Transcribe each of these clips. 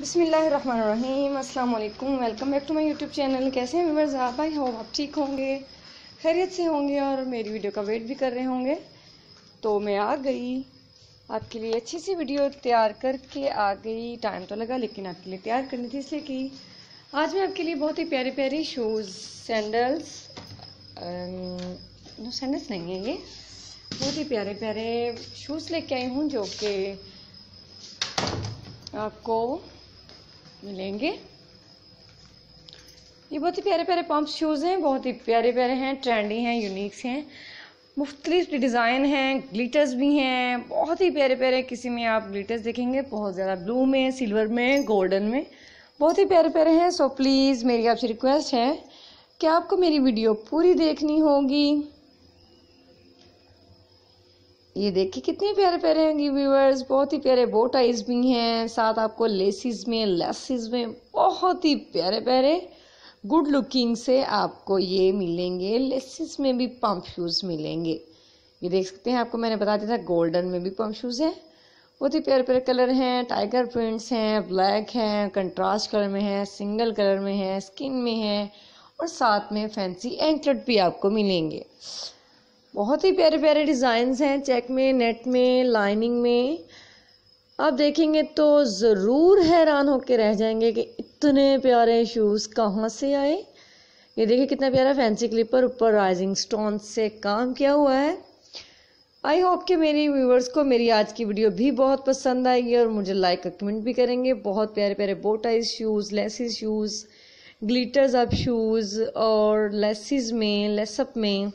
बसमीम अल्लाम welcome back to my YouTube channel कैसे हैं व्यूवर्स आप भाई हो आप ठीक होंगे खैरियत से होंगे और मेरी वीडियो का वेट भी कर रहे होंगे तो मैं आ गई आपके लिए अच्छी सी वीडियो तैयार करके आ गई टाइम तो लगा लेकिन आपके लिए तैयार करनी थी इसलिए कि आज मैं आपके लिए बहुत ही प्यारे प्यारे शूज़ सैंडल्स नो सैंडल्स नहीं है ये बहुत ही प्यारे प्यारे शूज़ लेके आई हूँ जो कि आपको मिलेंगे ये बहुत ही प्यारे प्यारे पम्प शूज़ हैं बहुत ही प्यारे प्यारे हैं ट्रेंडी हैं यूनिक्स हैं मुख्तलिफ डिज़ाइन हैं ग्लिटर्स भी हैं बहुत ही प्यारे प्यारे किसी में आप ग्लिटर्स देखेंगे बहुत ज़्यादा ब्लू में सिल्वर में गोल्डन में बहुत ही प्यारे प्यारे हैं सो प्लीज़ मेरी आपसे रिक्वेस्ट है कि आपको मेरी वीडियो पूरी देखनी होगी ये देखिए कितने प्यारे प्यारे होंगे व्यूअर्स बहुत ही प्यारे बोटाइज भी हैं साथ आपको लेसिस में लेसिस में बहुत ही प्यारे प्यारे गुड लुकिंग से आपको ये मिलेंगे लेसिस में भी पम्प शूज़ मिलेंगे ये देख सकते हैं आपको मैंने बता दिया था गोल्डन में भी पम्प शूज़ है बहुत ही प्यारे प्यारे कलर हैं टाइगर प्रिंट्स हैं ब्लैक हैं कंट्रास्ट कलर में है सिंगल कलर में है स्किन में है और साथ में फैंसी एंकलेट भी आपको मिलेंगे बहुत ही प्यारे प्यारे डिज़ाइंस हैं चेक में नेट में लाइनिंग में आप देखेंगे तो ज़रूर हैरान होकर रह जाएंगे कि इतने प्यारे शूज़ कहाँ से आए ये देखिए कितना प्यारा फैंसी क्लिपर ऊपर राइजिंग स्टोन से काम किया हुआ है आई होप कि मेरी व्यूवर्स को मेरी आज की वीडियो भी बहुत पसंद आएगी और मुझे लाइक और कमेंट भी करेंगे बहुत प्यारे प्यारे bowties shoes laces shoes glitters up shoes और लेसिस में लेसअप में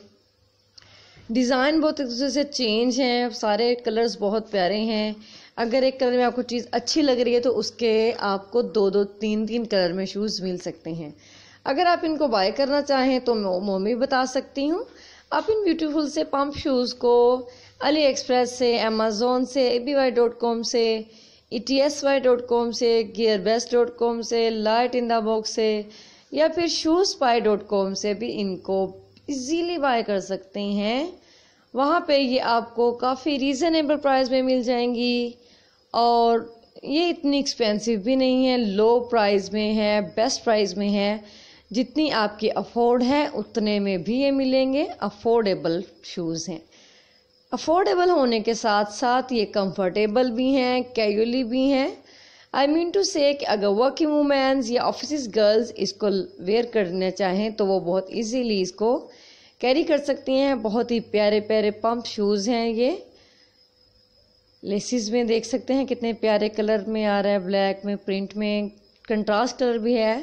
डिज़ाइन बहुत एक दूसरे से चेंज हैं सारे कलर्स बहुत प्यारे हैं अगर एक कलर में आपको चीज़ अच्छी लग रही है तो उसके आपको दो दो तीन तीन कलर में शूज़ मिल सकते हैं अगर आप इनको बाय करना चाहें तो मैं मोमी बता सकती हूँ आप इन ब्यूटीफुल से पम्प शूज़ को अली एक्सप्रेस से अमेज़ोन से A B Y dot com से E T S Y dot com से गियर बेस्ट डॉट कॉम से लाइट इन द बॉक्स से या फिर शूज़ पाई डॉट कॉम से भी इनको इजीली बाय कर सकते हैं वहाँ पे ये आपको काफ़ी रीज़नेबल प्राइस में मिल जाएंगी और ये इतनी एक्सपेंसिव भी नहीं है लो प्राइस में है बेस्ट प्राइस में है जितनी आपकी अफोर्ड है उतने में भी ये मिलेंगे अफोर्डेबल शूज़ हैं अफोर्डेबल होने के साथ साथ ये कंफर्टेबल भी हैं कैली भी हैं आई मीन टू से अगर वर्किंग वूमेन्स या ऑफिस गर्ल्स इसको वेयर करना चाहें तो वो बहुत ईजीली इसको कैरी कर सकती हैं बहुत ही प्यारे प्यारे पम्प शूज़ हैं ये लेसिस में देख सकते हैं कितने प्यारे कलर में आ रहा है ब्लैक में प्रिंट में कंट्रास्ट कलर भी है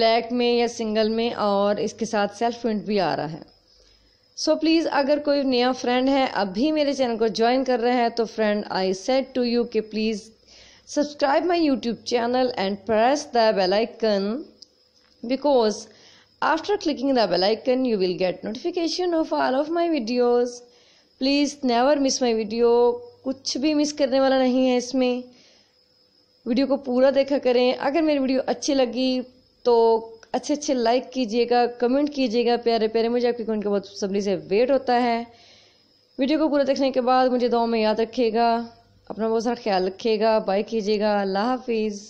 ब्लैक में या सिंगल में और इसके साथ सेल्फ प्रिंट भी आ रहा है सो so प्लीज़ अगर कोई नया फ्रेंड है अब भी मेरे चैनल को ज्वाइन कर रहा है तो friend I said to you कि please subscribe my youtube channel and press the bell icon because after clicking the bell icon you will get notification of all of my videos please never miss my video कुछ भी miss करने वाला नहीं है इसमें video को पूरा देखा करें अगर मेरी वीडियो अच्छी लगी तो अच्छे अच्छे लाइक कीजिएगा कमेंट कीजिएगा प्यारे प्यारे मुझे आपके कमेंट का बहुत सबरी से वेट होता है वीडियो को पूरा देखने के बाद मुझे दो में याद रखिएगा अपना बहुत सारा ख्याल रखिएगा बाय कीजिएगा अल्लाह हाफिज़